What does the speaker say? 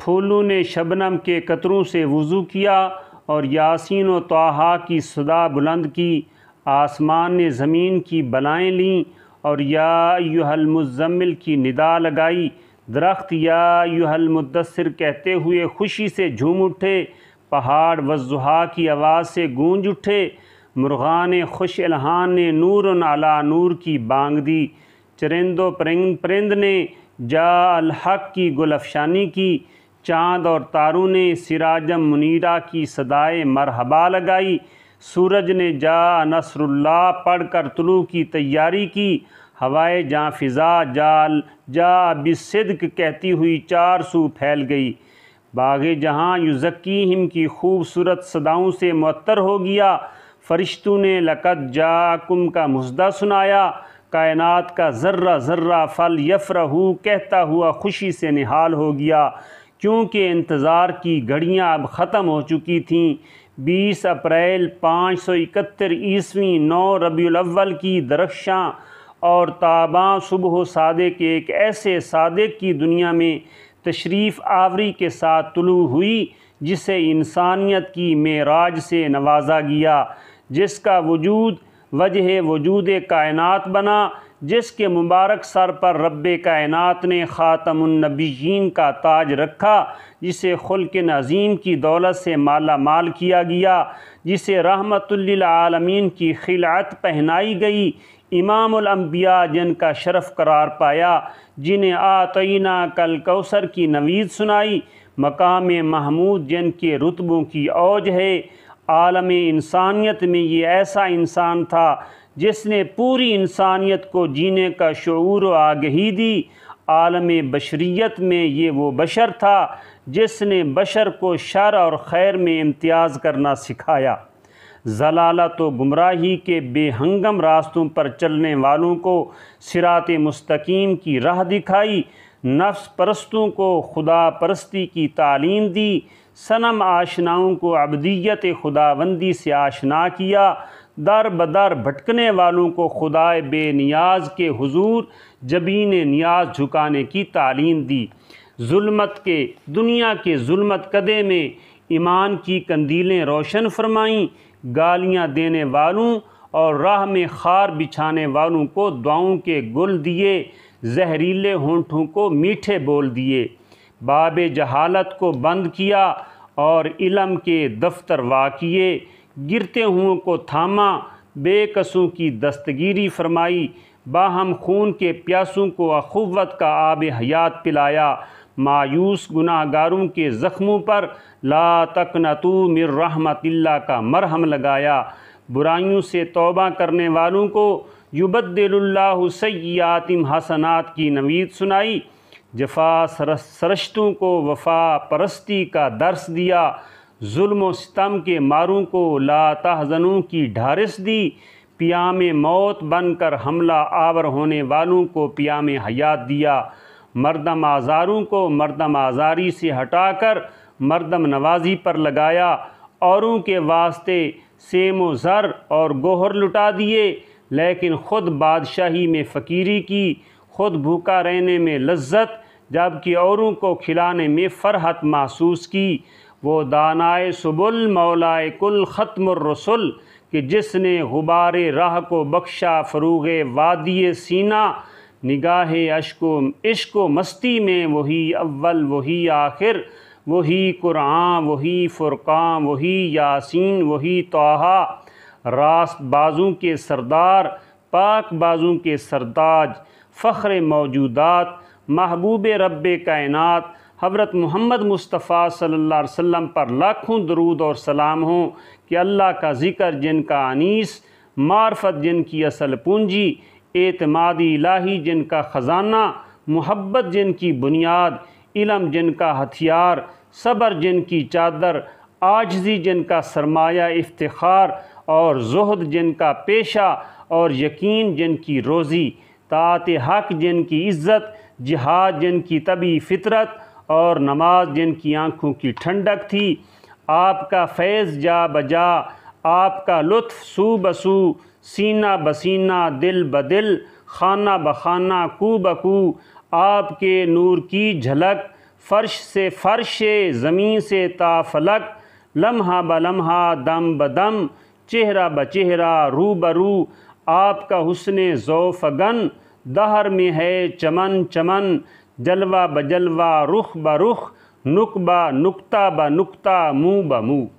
फूलों ने शबनम के कतरों से वज़ू किया और यासिन व तोहा की सदा बुलंद की आसमान ने ज़मीन की बलाएँ लीं और या युहल मुजम्मिल की निदा लगाई दरख्त या यूहल मुदसर कहते हुए खुशी से झूम उठे पहाड़ वजुहा की आवाज़ से गूंज उठे मुर्गान खुश अलहान ने नूर नला नूर की बांग दी चरिंदो परिंद परिंद ने जा अलहक की गुलफशानी की चाँद और तारों ने सिराजम मुनीरा की सदाए मरहबा लगाई सूरज ने जा नसरुल्ला पढ़ कर तुलू की तैयारी की हवाए जा फिज़ा जाल जा बिसदक कहती हुई चार सू फैल गई बाग जहाँ युजक्की हिम की खूबसूरत सदाओं से मअतर हो गया फरिश्तों ने लकत कुम का मुजदा सुनाया कायनात का ज़र्रा ज़र्रा फल यफरहू कहता हुआ खुशी से निहाल हो गया क्योंकि इंतज़ार की घड़ियां अब ख़त्म हो चुकी थीं बीस अप्रैल पाँच सौ इकहत्तर ईस्वी नौ रबीवल की दरख्शा और ताबा सुबह सादे के एक ऐसे सादे की दुनिया में तशरीफ़ आवरी के साथ तलु हुई जिसे इंसानियत की मेराज से नवाजा गया जिसका वजूद वजह वजूद कायनात बना जिसके मुबारक सर पर रब कायनत ने ख़ातमनबीन का ताज रखा जिसे खुल के नज़ीम की दौलत से माला माल किया गया जिसे रहमतमीन की खिलात पहनाई गई इमामबिया जिनका शरफ़ करार पाया जिन्हें आतना कल कौसर की नवीद सुनाई मकाम महमूद जिन के रुतबों की औज है आलम इंसानियत में ये ऐसा इंसान था जिसने पूरी इंसानियत को जीने का शूर आगही दी आलम बशरीत में ये वो बशर था जिसने बशर को शर और खैर में इम्तियाज़ करना सिखाया जलालत तो व गुमराही के बेहंगम रास्तों पर चलने वालों को सिरात मस्तकीम की राह दिखाई नफ्स परस्तों को खुदा परस्ती की तालीम दी सनम आशनाओं को अबदीत खुदाबंदी से आशना किया दर बदर भटकने वालों को खुदाए नियाज के हुजूर जबीन नियाज झुकाने की तालीम दी जुल्मत के दुनिया के जुल्मत कदे में ईमान की कंदीलें रोशन फरमाईं गालियां देने वालों और राह में खार बिछाने वालों को दुआओं के गुल दिए जहरीले होंठों को मीठे बोल दिए बाब जहालत को बंद किया और इलम के दफ्तर वाकिए गिरते हुओं को थामा बेकसों की दस्तगीरी फरमाई बाहम खून के प्यासों को अखुवत का आब हयात पिलाया मायूस गुनाहगारों के ज़ख्मों पर ला तक नतू मिर रहमतिल्ला का मरहम लगाया बुराइयों से तौबा करने वालों को युबद्दिल्ला सयातिम हसनात की नवीद सुनाई जफा सरस सरश्तों को वफा परस्ती का दर्स दिया जुल्म स्तम के मारों को लाताजनों की ढारिस दी पियाम मौत बनकर हमला आवर होने वालों को पियाम हयात दिया मरदम आज़ारों को मरदम आज़ारी से हटाकर मरदम नवाजी पर लगाया औरों के वास्ते सेम ज़र और गोहर लुटा दिए लेकिन ख़ुद बादशाही में फ़कीरी की खुद भूखा रहने में लज्जत जबकि औरों को खिलाने में फ़रहत महसूस की वो दानाए सुबुल मौलाए कुल ख़त्म रसुल कि जिसने गुबार राह को बख्शा फ़रूग वादिय सीना निगाह अशको इश्को मस्ती में वही अव्वल वही आखिर वही कुरान वही फ़ुरक़ान वही यासीन वही तोहा रास बाजू के सरदार पाक बाजू के सरदाज फ़ख्र मौजूदात महबूब रब कायनात हज़रत मोहम्मद मुस्तफ़ा सल्लल्लाहु अलैहि वसल्लम पर लाखों दरूद और सलाम हों कि अल्लाह का ज़िक्र जिनका अनीस मार्फत जिनकी असल पूंजी एतमादी इलाही जिनका ख़जाना मोहब्बत जिनकी बुनियाद इलम जिनका हथियार सब्र जिनकी चादर आजजी जिनका सरमाया इफ्तार और जहद जिनका पेशा और यकीन जिनकी रोज़ी तात हक जिनकी इज़्ज़त जिहाद जिनकी तबी फितरत और नमाज जिनकी आँखों की ठंडक थी आपका फैज़ जा बजा आपका लुत्फ़ सू बसू सीना बसीना दिल दिल खाना बखाना कू बकू आपके नूर की झलक फ़र्श से फ़र्श ज़मीन से ताफलक लम्हा ब लम्हा दम बदम चेहरा ब चेहरा रू रू आपका हुसन ज़ोफ़गन दहर में है चमन चमन जलवा ब जलवा रुख ब रुख नुक ब नुक्ता ब नुक्ता मुँह ब मुँह